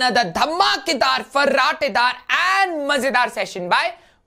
another dhammakidar, faratidar and mazedar session by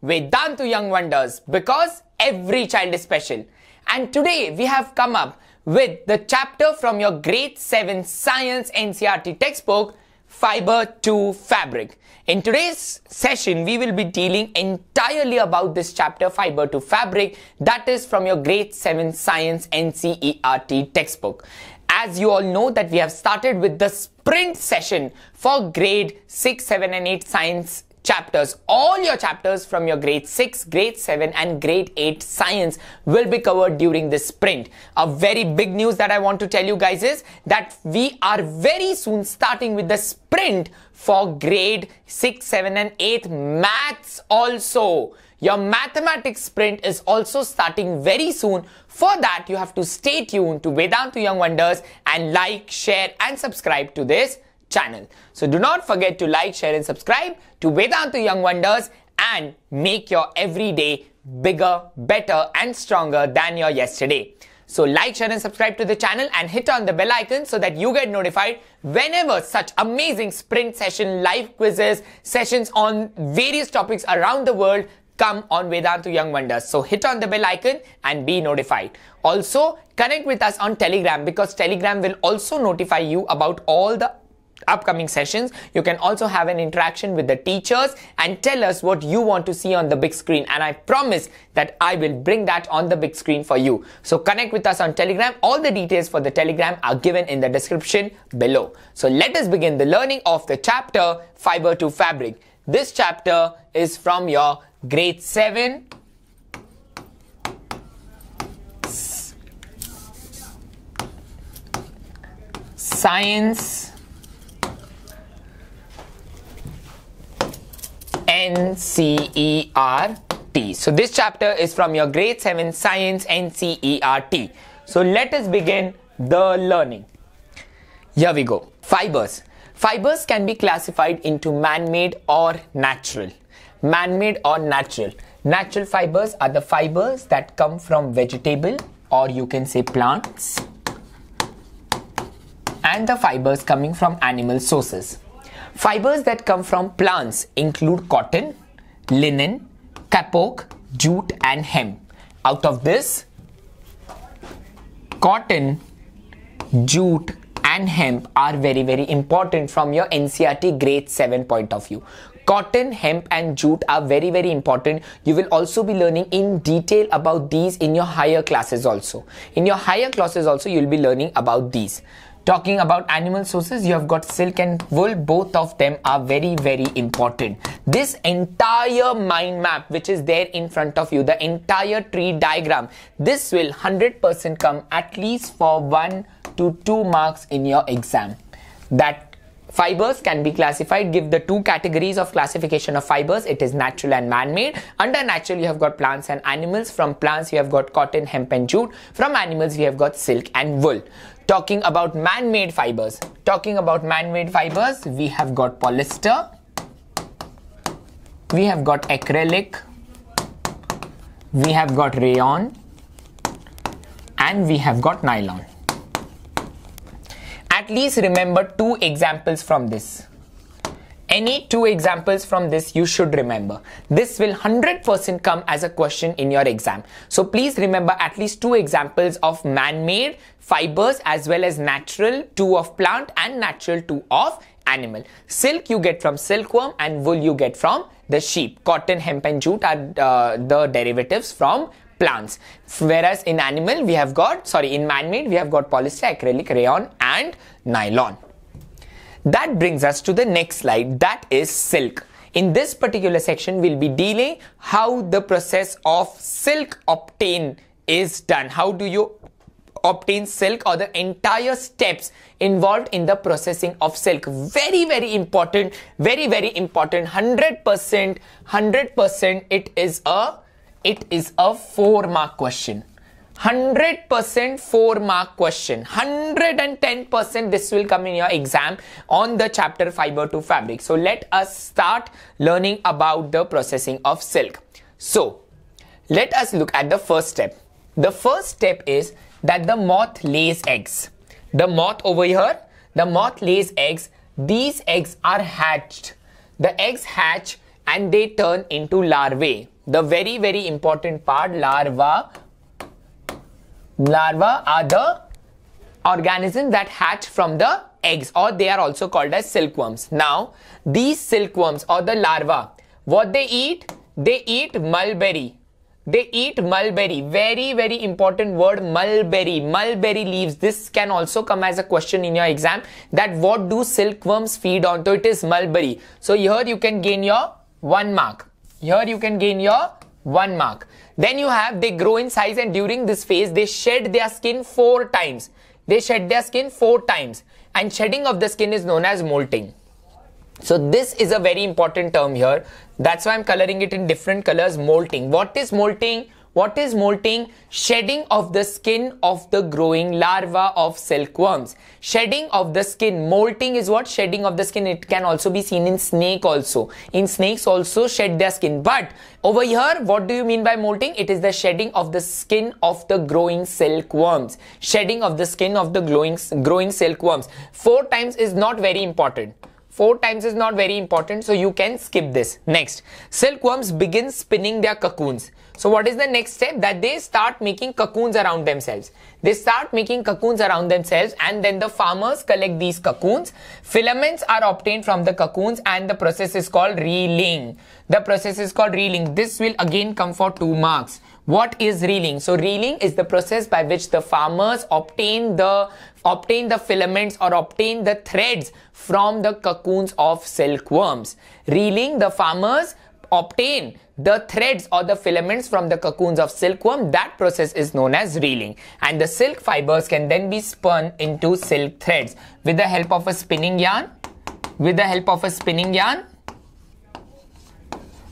Vedantu Young Wonders because every child is special. And today we have come up with the chapter from your grade 7 science NCRT textbook fiber to fabric. In today's session, we will be dealing entirely about this chapter fiber to fabric that is from your grade 7 science NCERT textbook. As you all know that we have started with the print session for grade 6, 7 and 8 science chapters. All your chapters from your grade 6, grade 7 and grade 8 science will be covered during this sprint. A very big news that I want to tell you guys is that we are very soon starting with the sprint for grade 6, 7 and 8 maths also. Your mathematics sprint is also starting very soon. For that, you have to stay tuned to Vedanta Young Wonders and like, share and subscribe to this channel. So do not forget to like, share and subscribe to Vedanta Young Wonders and make your everyday bigger, better and stronger than your yesterday. So like, share and subscribe to the channel and hit on the bell icon so that you get notified whenever such amazing sprint session, live quizzes, sessions on various topics around the world come on Vedanta Young Wonders. So hit on the bell icon and be notified. Also connect with us on Telegram because Telegram will also notify you about all the upcoming sessions. You can also have an interaction with the teachers and tell us what you want to see on the big screen. And I promise that I will bring that on the big screen for you. So connect with us on Telegram. All the details for the Telegram are given in the description below. So let us begin the learning of the chapter Fiber to Fabric. This chapter is from your grade 7 science NCERT. So this chapter is from your grade 7 science NCERT. So let us begin the learning. Here we go. Fibers. Fibers can be classified into man-made or natural. Man-made or natural. Natural fibers are the fibers that come from vegetable or you can say plants and the fibers coming from animal sources. Fibers that come from plants include cotton, linen, kapok, jute and hemp. Out of this, cotton, jute and hemp are very very important from your NCRT grade 7 point of view cotton hemp and jute are very very important you will also be learning in detail about these in your higher classes also in your higher classes also you'll be learning about these talking about animal sources you have got silk and wool both of them are very very important this entire mind map which is there in front of you the entire tree diagram this will 100% come at least for one to 2 marks in your exam. That Fibers can be classified, give the two categories of classification of fibers. It is natural and man-made. Under natural, you have got plants and animals. From plants, you have got cotton, hemp and jute. From animals, we have got silk and wool. Talking about man-made fibers. Talking about man-made fibers, we have got polyester. We have got acrylic. We have got rayon. And we have got nylon at least remember two examples from this. Any two examples from this you should remember. This will 100% come as a question in your exam. So please remember at least two examples of man-made fibers as well as natural, two of plant and natural, two of animal. Silk you get from silkworm and wool you get from the sheep. Cotton, hemp and jute are uh, the derivatives from plants whereas in animal we have got sorry in man-made we have got polyester acrylic rayon and nylon that brings us to the next slide that is silk in this particular section we'll be dealing how the process of silk obtain is done how do you obtain silk or the entire steps involved in the processing of silk very very important very very important 100% 100% it is a it is a 4 mark question. 100% 4 mark question 110% this will come in your exam on the chapter fiber to fabric so let us start learning about the processing of silk so let us look at the first step the first step is that the moth lays eggs the moth over here the moth lays eggs these eggs are hatched the eggs hatch and they turn into larvae the very very important part larva larva are the organisms that hatch from the eggs or they are also called as silkworms now these silkworms or the larva what they eat they eat mulberry they eat mulberry very very important word mulberry mulberry leaves this can also come as a question in your exam that what do silkworms feed on so it is mulberry so here you can gain your one mark here you can gain your 1 mark. Then you have they grow in size and during this phase they shed their skin 4 times. They shed their skin 4 times and shedding of the skin is known as molting. So this is a very important term here. That's why I'm coloring it in different colors. Molting. What is molting? What is molting? Shedding of the skin of the growing larva of silkworms. Shedding of the skin. Molting is what? Shedding of the skin. It can also be seen in snake also. In snakes also shed their skin. But over here, what do you mean by molting? It is the shedding of the skin of the growing silkworms. Shedding of the skin of the growing, growing silkworms. Four times is not very important. 4 times is not very important so you can skip this. Next, silkworms begin spinning their cocoons. So what is the next step? That they start making cocoons around themselves. They start making cocoons around themselves and then the farmers collect these cocoons. Filaments are obtained from the cocoons and the process is called reeling. The process is called reeling. This will again come for two marks. What is reeling? So reeling is the process by which the farmers obtain the obtain the filaments or obtain the threads from the cocoons of silkworms. Reeling the farmers obtain the threads or the filaments from the cocoons of silkworm, that process is known as reeling. And the silk fibers can then be spun into silk threads with the help of a spinning yarn, with the help of a spinning yarn,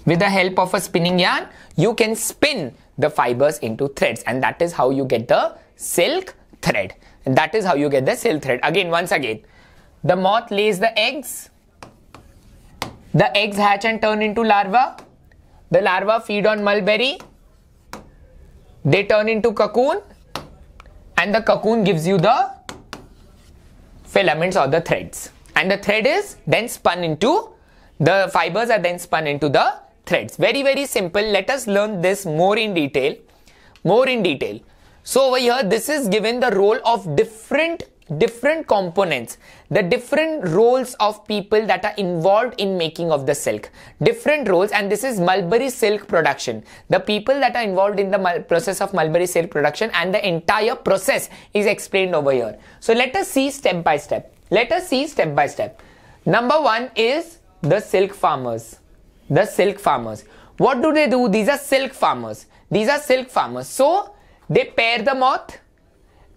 with the help of a spinning yarn, you can spin the fibers into threads and that is how you get the silk thread. And that is how you get the silk thread. Again, once again, the moth lays the eggs, the eggs hatch and turn into larvae. The larvae feed on mulberry. They turn into cocoon. And the cocoon gives you the filaments or the threads. And the thread is then spun into, the fibers are then spun into the threads. Very, very simple. Let us learn this more in detail. More in detail. So over here, this is given the role of different different components, the different roles of people that are involved in making of the silk, different roles, and this is mulberry silk production. The people that are involved in the process of mulberry silk production and the entire process is explained over here. So let us see step by step. Let us see step by step. Number one is the silk farmers. The silk farmers. What do they do? These are silk farmers. These are silk farmers. So they pair the moth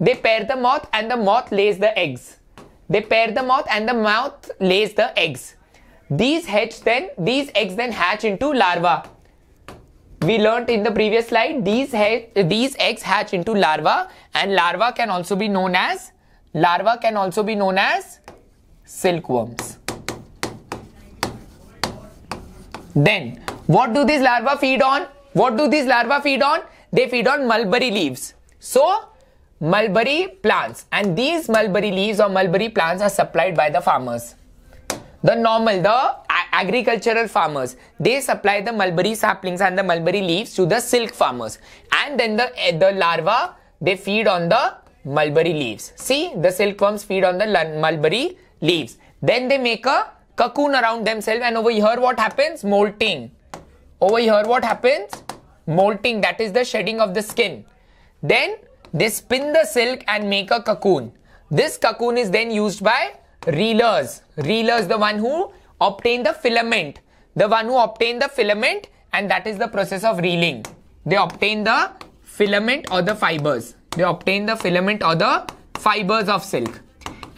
they pair the moth and the moth lays the eggs. They pair the moth and the moth lays the eggs. These hatch then, these eggs then hatch into larva. We learnt in the previous slide, these, these eggs hatch into larva and larva can also be known as, larva can also be known as silkworms. Then, what do these larvae feed on? What do these larvae feed on? They feed on mulberry leaves. So, mulberry plants and these mulberry leaves or mulberry plants are supplied by the farmers. The normal, the agricultural farmers, they supply the mulberry saplings and the mulberry leaves to the silk farmers and then the, eh, the larva, they feed on the mulberry leaves. See, the silkworms feed on the mulberry leaves. Then they make a cocoon around themselves and over here what happens? Molting. Over here what happens? Molting, that is the shedding of the skin. Then they spin the silk and make a cocoon. This cocoon is then used by reelers. Reelers, the one who obtain the filament. The one who obtain the filament and that is the process of reeling. They obtain the filament or the fibers. They obtain the filament or the fibers of silk.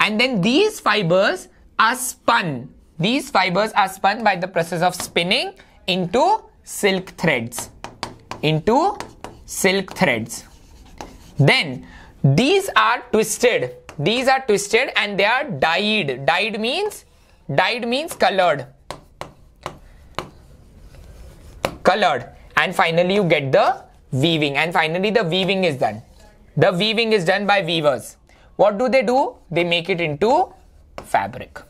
And then these fibers are spun. These fibers are spun by the process of spinning into silk threads. Into silk threads. Then these are twisted. These are twisted and they are dyed. Dyed means dyed means colored. Colored. And finally you get the weaving. And finally the weaving is done. The weaving is done by weavers. What do they do? They make it into fabric.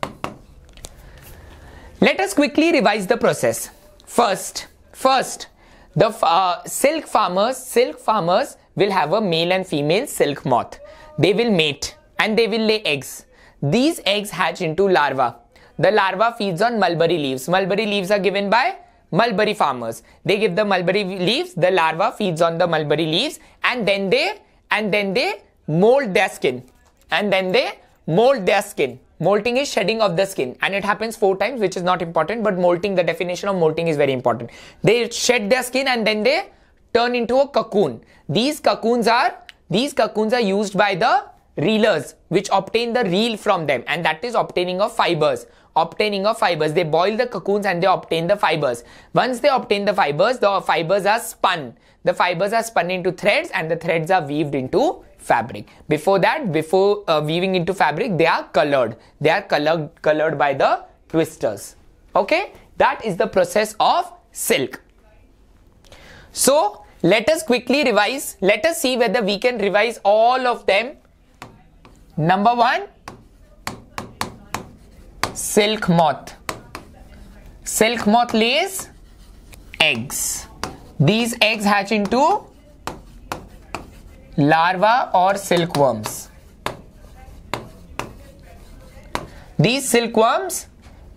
Let us quickly revise the process. First, first, the uh, silk farmers, silk farmers, will have a male and female silk moth. They will mate and they will lay eggs. These eggs hatch into larvae. The larva feeds on mulberry leaves. Mulberry leaves are given by mulberry farmers. They give the mulberry leaves, the larva feeds on the mulberry leaves and then they and then they mold their skin. And then they mold their skin. Molting is shedding of the skin and it happens four times which is not important but molting the definition of molting is very important. They shed their skin and then they turn into a cocoon. These cocoons are these cocoons are used by the reelers which obtain the reel from them and that is obtaining of fibers obtaining of fibers they boil the cocoons and they obtain the fibers once they obtain the fibers the fibers are spun the fibers are spun into threads and the threads are weaved into fabric before that before uh, weaving into fabric they are colored they are colored colored by the twisters okay that is the process of silk so let us quickly revise. Let us see whether we can revise all of them. Number one, silk moth. Silk moth lays eggs. These eggs hatch into larva or silkworms. These silkworms,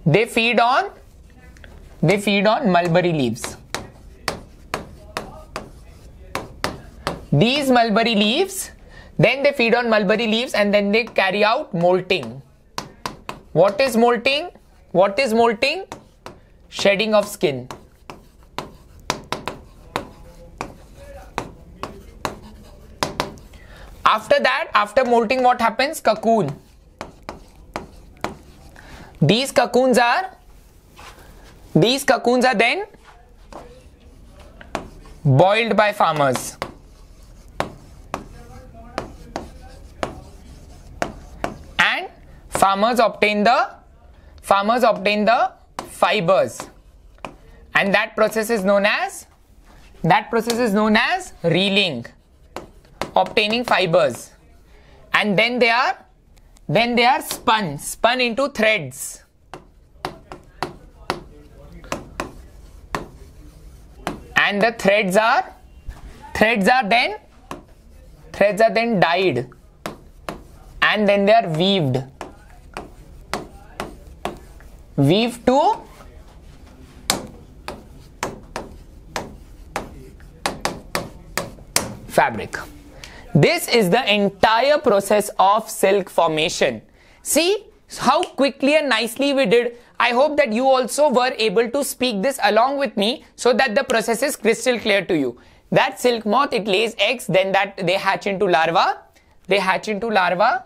they feed on, they feed on mulberry leaves. these mulberry leaves, then they feed on mulberry leaves and then they carry out molting. What is molting? What is molting? Shedding of skin. After that, after molting, what happens? Cocoon. These cocoons are, these cocoons are then boiled by farmers. farmers obtain the farmers obtain the fibers and that process is known as that process is known as reeling obtaining fibers and then they are then they are spun spun into threads and the threads are threads are then threads are then dyed and then they are weaved weave to fabric. This is the entire process of silk formation. See how quickly and nicely we did. I hope that you also were able to speak this along with me so that the process is crystal clear to you. That silk moth, it lays eggs, then that they hatch into larva. They hatch into larva.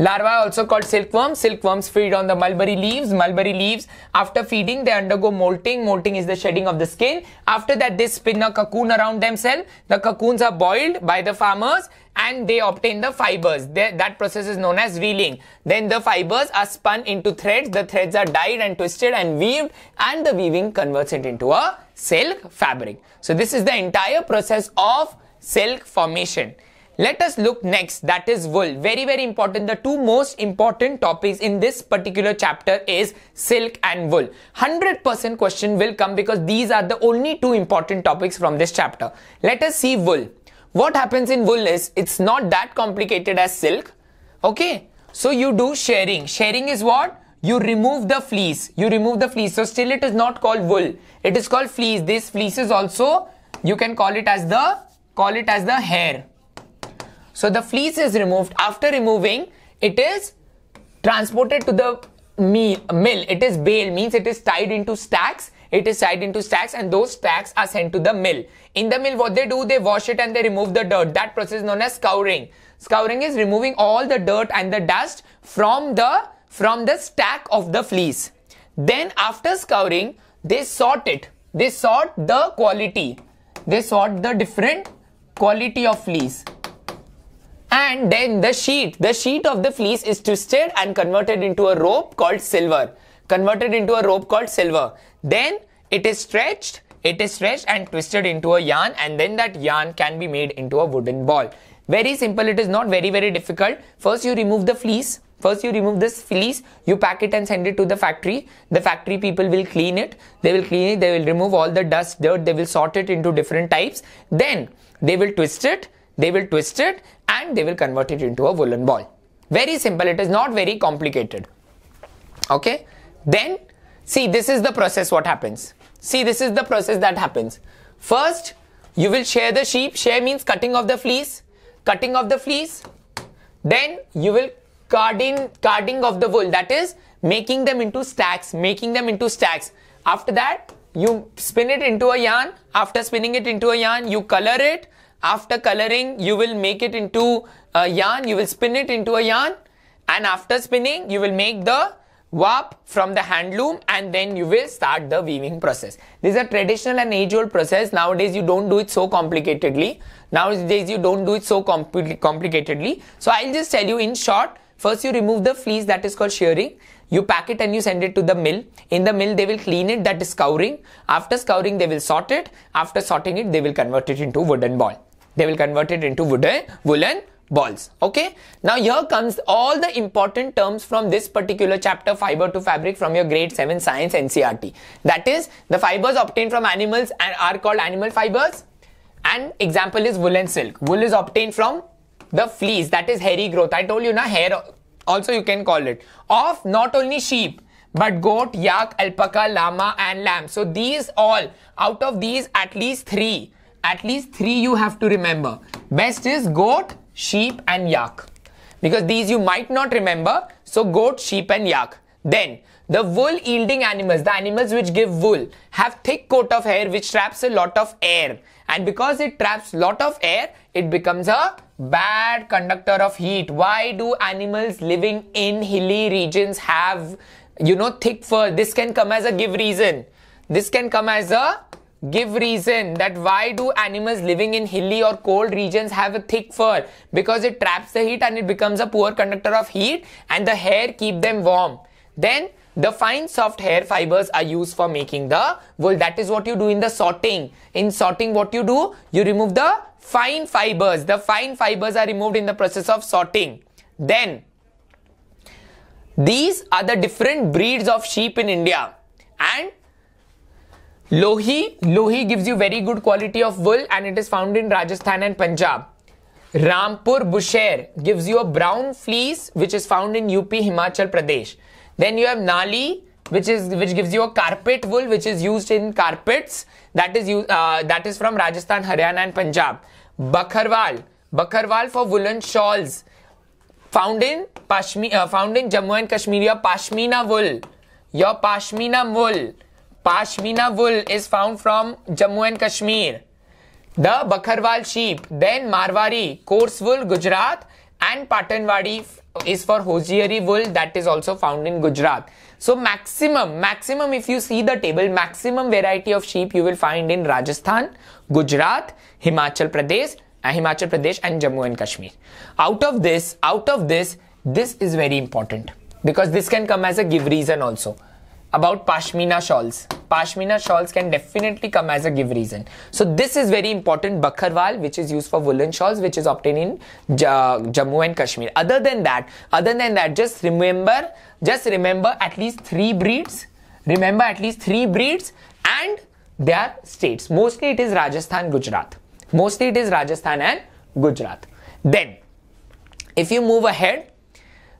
Larvae also called silkworms. Silkworms feed on the mulberry leaves. Mulberry leaves, after feeding, they undergo molting. Molting is the shedding of the skin. After that, they spin a cocoon around themselves. The cocoons are boiled by the farmers and they obtain the fibers. that process is known as reeling. Then the fibers are spun into threads. The threads are dyed and twisted and weaved and the weaving converts it into a silk fabric. So this is the entire process of silk formation. Let us look next that is wool. Very very important. The two most important topics in this particular chapter is silk and wool. 100% question will come because these are the only two important topics from this chapter. Let us see wool. What happens in wool is it's not that complicated as silk. Okay. So you do sharing. Sharing is what? you remove the fleece you remove the fleece so still it is not called wool it is called fleece this fleece is also you can call it as the call it as the hair so the fleece is removed. After removing, it is transported to the mill. It is bale, means it is tied into stacks. It is tied into stacks and those stacks are sent to the mill. In the mill, what they do, they wash it and they remove the dirt. That process is known as scouring. Scouring is removing all the dirt and the dust from the from the stack of the fleece. Then after scouring, they sort it. They sort the quality. They sort the different quality of fleece. And then the sheet, the sheet of the fleece is twisted and converted into a rope called silver. Converted into a rope called silver. Then it is stretched, it is stretched and twisted into a yarn and then that yarn can be made into a wooden ball. Very simple, it is not very very difficult. First you remove the fleece, First, you remove this fleece, you pack it and send it to the factory. The factory people will clean it. They will clean it, they will remove all the dust, dirt, they will sort it into different types. Then, they will twist it, they will twist it and they will convert it into a woolen ball. Very simple, it is not very complicated. Okay, then see, this is the process what happens. See, this is the process that happens. First, you will share the sheep. Share means cutting of the fleece, cutting of the fleece. Then you will carding, carding of the wool, that is making them into stacks, making them into stacks. After that, you spin it into a yarn. After spinning it into a yarn, you color it after coloring, you will make it into a yarn, you will spin it into a yarn, and after spinning, you will make the warp from the hand loom and then you will start the weaving process. This is a traditional and age old process. Nowadays you don't do it so complicatedly. Nowadays you don't do it so compl complicatedly. So I'll just tell you in short, first you remove the fleece that is called shearing. You pack it and you send it to the mill. In the mill they will clean it that is scouring. After scouring they will sort it. After sorting it they will convert it into wooden ball they will convert it into wooden, eh, woolen balls. Okay. Now here comes all the important terms from this particular chapter fiber to fabric from your grade 7 science NCRT. That is the fibers obtained from animals and are called animal fibers. And example is wool and silk. Wool is obtained from the fleece that is hairy growth. I told you na hair also you can call it of not only sheep but goat, yak, alpaca, llama and lamb. So these all out of these at least three at least three you have to remember. Best is goat, sheep and yak. Because these you might not remember. So goat, sheep and yak. Then the wool yielding animals, the animals which give wool, have thick coat of hair which traps a lot of air. And because it traps lot of air, it becomes a bad conductor of heat. Why do animals living in hilly regions have, you know, thick fur? This can come as a give reason. This can come as a give reason that why do animals living in hilly or cold regions have a thick fur because it traps the heat and it becomes a poor conductor of heat and the hair keep them warm then the fine soft hair fibers are used for making the wool that is what you do in the sorting in sorting what you do you remove the fine fibers the fine fibers are removed in the process of sorting then these are the different breeds of sheep in india and Lohi. Lohi gives you very good quality of wool and it is found in Rajasthan and Punjab. Rampur Busher gives you a brown fleece which is found in UP Himachal Pradesh. Then you have Nali which is which gives you a carpet wool which is used in carpets that is used uh, that is from Rajasthan, Haryana and Punjab. Bakharwal. Bakharwal for woolen shawls found in Pashmi, uh, found in Jammu and Kashmir your pashmina wool. Your pashmina wool Pashmina wool is found from Jammu and Kashmir. The Bakharwal sheep, then Marwari, coarse wool, Gujarat, and Patanwadi is for hosiery wool that is also found in Gujarat. So maximum, maximum if you see the table, maximum variety of sheep you will find in Rajasthan, Gujarat, Himachal Pradesh, uh, Himachal Pradesh and Jammu and Kashmir. Out of this, out of this, this is very important because this can come as a give reason also about Pashmina shawls. Pashmina shawls can definitely come as a give reason. So this is very important. Bakharwal, which is used for woolen shawls, which is obtained in Jammu and Kashmir. Other than that, other than that, just remember, just remember at least three breeds. Remember at least three breeds and their states. Mostly it is Rajasthan, Gujarat. Mostly it is Rajasthan and Gujarat. Then, if you move ahead,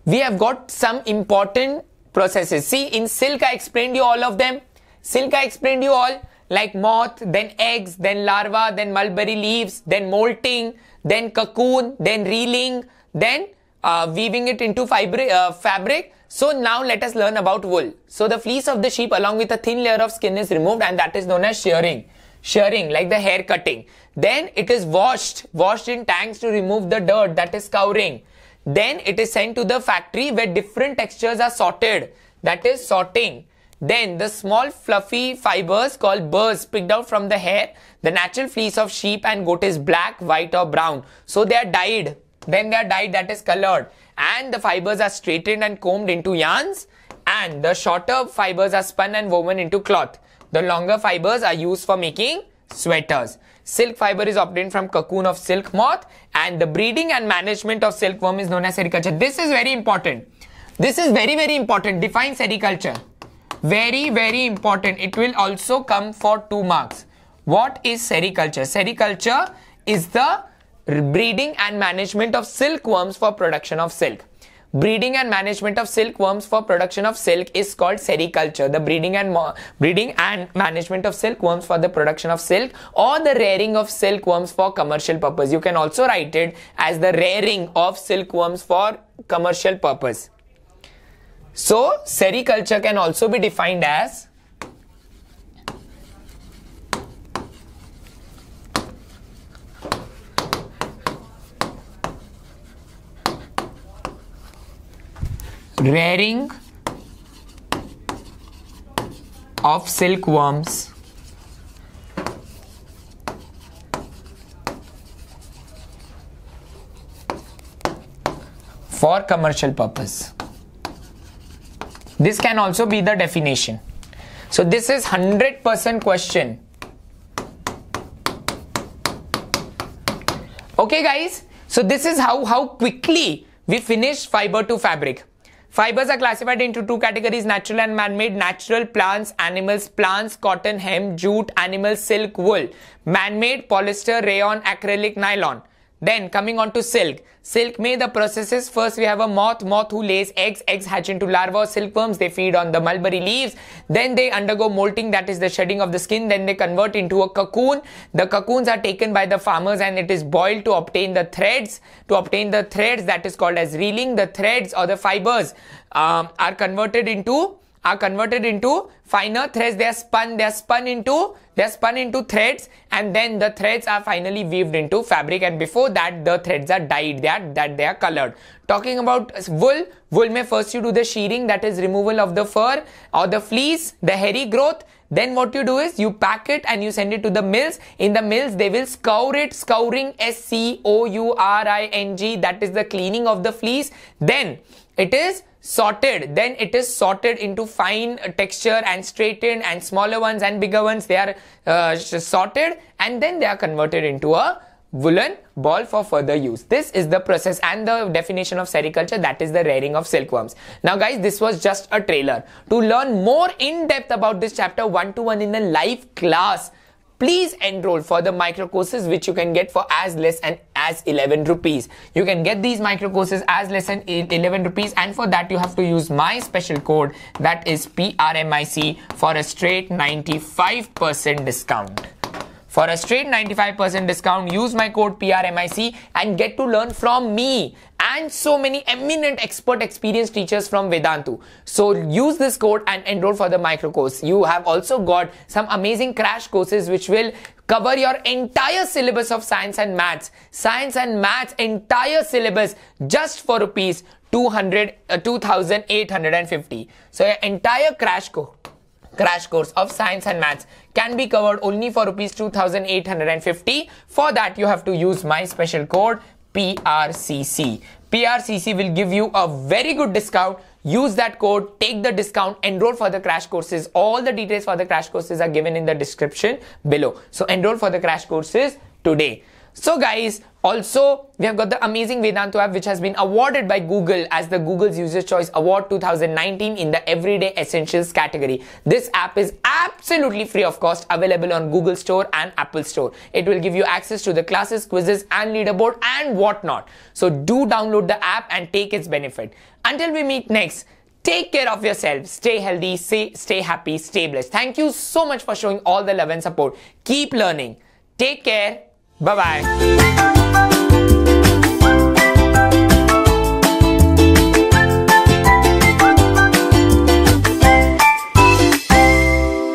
we have got some important processes. See, in silk, I explained you all of them. Silk, I explained you all like moth, then eggs, then larva, then mulberry leaves, then molting, then cocoon, then reeling, then uh, weaving it into fibri- uh, fabric. So now let us learn about wool. So the fleece of the sheep along with a thin layer of skin is removed and that is known as shearing. Shearing, like the hair cutting. Then it is washed, washed in tanks to remove the dirt that is covering. Then it is sent to the factory where different textures are sorted. That is sorting. Then the small fluffy fibers called burrs picked out from the hair. The natural fleece of sheep and goat is black, white or brown. So they are dyed. Then they are dyed that is colored. And the fibers are straightened and combed into yarns. And the shorter fibers are spun and woven into cloth. The longer fibers are used for making sweaters. Silk fiber is obtained from cocoon of silk moth and the breeding and management of silkworm is known as sericulture. This is very important. This is very, very important. Define sericulture. Very, very important. It will also come for two marks. What is sericulture? Sericulture is the breeding and management of silkworms for production of silk. Breeding and management of silkworms for production of silk is called sericulture. The breeding and breeding and management of silkworms for the production of silk or the rearing of silkworms for commercial purpose. You can also write it as the rearing of silkworms for commercial purpose. So sericulture can also be defined as rearing of silkworms for commercial purpose this can also be the definition so this is 100% question okay guys so this is how how quickly we finish fiber to fabric Fibers are classified into two categories, natural and man-made. Natural, plants, animals, plants, cotton, hemp, jute, animal, silk, wool. Man-made, polyester, rayon, acrylic, nylon. Then coming on to silk. Silk may the processes. First we have a moth, moth who lays eggs, eggs hatch into larvae silkworms. They feed on the mulberry leaves. Then they undergo molting, that is the shedding of the skin. Then they convert into a cocoon. The cocoons are taken by the farmers and it is boiled to obtain the threads. To obtain the threads that is called as reeling. The threads or the fibers um, are converted into are converted into finer threads. They are spun, they are spun into, they are spun into threads and then the threads are finally weaved into fabric and before that the threads are dyed, they are, that they are colored. Talking about wool, wool may first you do the shearing that is removal of the fur or the fleece, the hairy growth. Then what you do is you pack it and you send it to the mills. In the mills, they will scour it, scouring S-C-O-U-R-I-N-G. That is the cleaning of the fleece. Then it is sorted then it is sorted into fine texture and straightened and smaller ones and bigger ones they are uh, sorted and then they are converted into a woolen ball for further use this is the process and the definition of sericulture that is the rearing of silkworms now guys this was just a trailer to learn more in depth about this chapter one to one in a live class please enroll for the micro courses which you can get for as less and as 11 rupees you can get these micro courses as less than 11 rupees and for that you have to use my special code that is PRMIC for a straight 95% discount for a straight 95% discount, use my code PRMIC and get to learn from me and so many eminent expert experienced teachers from Vedantu. So use this code and enroll for the micro course. You have also got some amazing crash courses which will cover your entire syllabus of science and maths. Science and maths entire syllabus just for rupees 200, uh, 2850. So your entire crash course crash course of science and maths can be covered only for rupees 2850 for that you have to use my special code PRCC PRCC will give you a very good discount use that code take the discount enroll for the crash courses all the details for the crash courses are given in the description below so enroll for the crash courses today so guys, also we have got the amazing Vedantu app which has been awarded by Google as the Google's User Choice Award 2019 in the Everyday Essentials category. This app is absolutely free of cost, available on Google Store and Apple Store. It will give you access to the classes, quizzes and leaderboard and whatnot. So do download the app and take its benefit. Until we meet next, Take care of yourself. Stay healthy. Stay, stay happy. Stay blessed. Thank you so much for showing all the love and support. Keep learning. Take care. 拜拜。